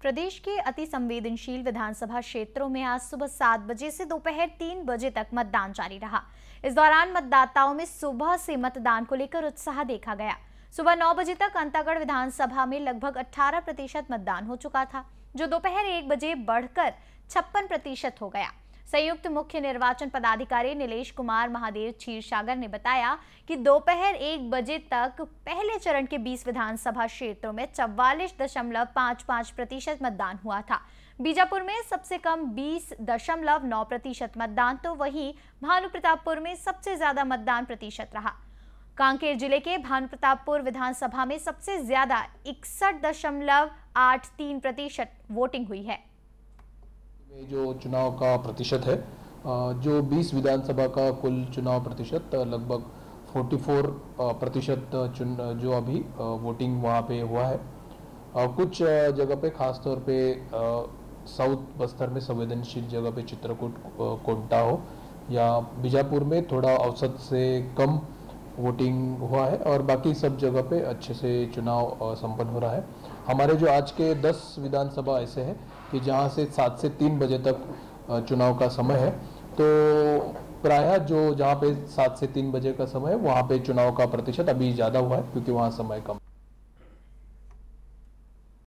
प्रदेश के अति संवेदनशील विधानसभा क्षेत्रों में आज सुबह सात बजे से दोपहर तीन बजे तक मतदान जारी रहा इस दौरान मतदाताओं में सुबह से मतदान को लेकर उत्साह देखा गया सुबह नौ बजे तक अंतागढ़ विधानसभा में लगभग 18 प्रतिशत मतदान हो चुका था जो दोपहर एक बजे बढ़कर छप्पन प्रतिशत हो गया संयुक्त मुख्य निर्वाचन पदाधिकारी नीलेश कुमार महादेव क्षीरसागर ने बताया कि दोपहर एक बजे तक पहले चरण के 20 विधानसभा क्षेत्रों में चवालीस दशमलव प्रतिशत मतदान हुआ था बीजापुर में सबसे कम बीस दशमलव नौ प्रतिशत मतदान तो वहीं भानुप्रतापपुर में सबसे ज्यादा मतदान प्रतिशत रहा कांकेर जिले के भानुप्रतापपुर विधानसभा में सबसे ज्यादा इकसठ दशमलव आठ तीन प्रतिशत वोटिंग हुई है जो चुनाव का प्रतिशत है जो 20 विधानसभा का कुल चुनाव प्रतिशत लगभग 44 प्रतिशत चुन जो अभी वोटिंग वहाँ पे हुआ है कुछ जगह पे खास तौर पे साउथ बस्तर में संवेदनशील जगह पे चित्रकूट कोंटा हो या बीजापुर में थोड़ा औसत से कम वोटिंग हुआ है और बाकी सब जगह पे अच्छे से चुनाव संपन्न हो रहा है हमारे जो आज के 10 विधानसभा ऐसे हैं कि जहाँ से सात से तीन बजे तक चुनाव का समय है तो प्रायः जो जहाँ पे सात से तीन बजे का समय है वहाँ पे चुनाव का प्रतिशत अभी ज़्यादा हुआ है क्योंकि वहाँ समय कम